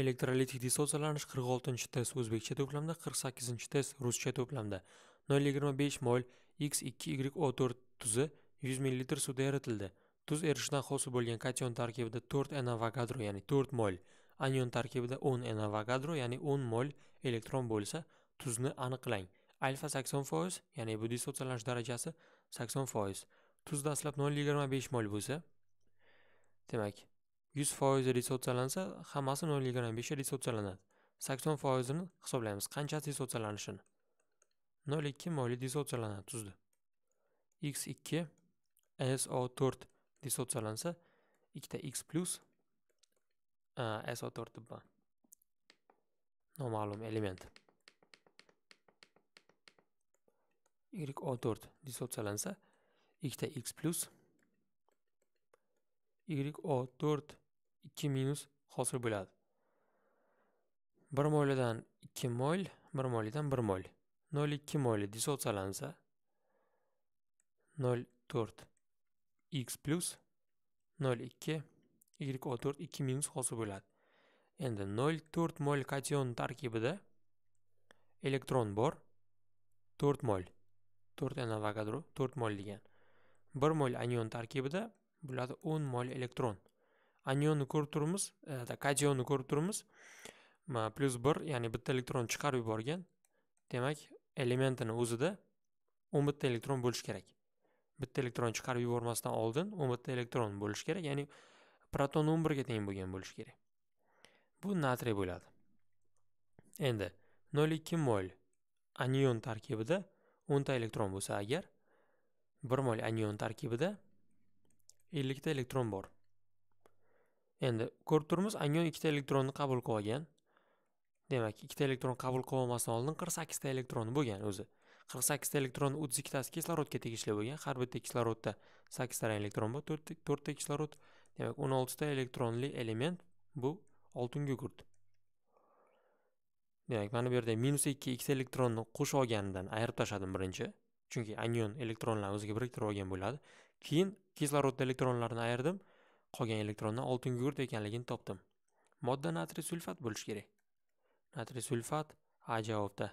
elektrolitik dissosiylanish 46 test o'zbekcha to'plamda 48 test ruscha to'plamda 0,25 mol x2yo4 tuzi 100 ml suvda eritildi tuz erishdan hosil bo'lgan kation tarkibida 4 n avogadro ya'ni 4 mol anion tarkibida 10 n avogadro ya'ni 10 mol elektron bo'lsa tuzni aniqlang alfa 80% ya'ni bu dissosiylanish darajasi 80% tuz dastlab 0,25 mol bo'lsa demak yuz foizi resotsiyalansa hammasi nol yigirma besh resotsiyalanadi sakson foizini hisoblaymiz qanchasi resotsiyalanishini nol ikki moli dissotsiyalanadi tuzdi x ikki so to'rt dissotsiyalansa ikkita x plyus so to'rt deb noma'lum element y o to'rt dissotsiyalansa ikkita x plyus y o to'rt ikki minus hosil bo'ladi. Bir mo'ylidan ikki mo'yl, bir mo'ylidan bir mo'yl. nol ikki mo'yli dissotsiyalansa nol to'rt x plyus nol ikki y o to'rt ikki minus hosil bo'ladi. Endi nol to'rt mo'yl kation tarkibida elektron bor. to'rt mo'yl. to'rt n avogadro to'rt mo'yl degan. bir mo'l anion tarkibida bo'ladi o'n mo'l elektron anionni ko'rib turibmiz kationni e, ko'rib turibmiz plyus bir ya'ni bitta elektron chiqarib yuborgan demak elementini o'zida o'n bitta elektron bo'lishi kerak bitta elektron chiqarib yubormasdan oldin o'n bitta elektron bo'lishi kerak ya'ni proton o'n birga teng bo'lgan bo'lishi kerak bu natriy bo'ladi endi nol ikki mol anion tarkibida o'nta elektron bo'lsa agar bir mol anion tarkibida ellikta elektron bor endi ko'rib turibmiz 2 ikkita elektronni qabul qilib olgan demak ikkita elektron qabul qilib olmasdan oldin qirq sakkizta elektron bo'lgan o'zi qirq sakkizta elektron o'ttiz ikkitasi kislorodga tegishli bo'lgan har bitta kislorodda ta elektron bor to'rtta kislorod demak o'n oltita elektronli element bu oltin gugurt demak mana bu yerda minus ikki ikkita elektronni qo'shib olganidan ayirib tashladim birinchi chunki anion elektronlarni o'ziga biriktirib olgan bo'ladi keyin kislorod elektronlarini ayirdim qolgan elektronni oltin gugurt ekanligini topdim modda natriy sulfat bo'lishi kerak natriy sulfat a javobda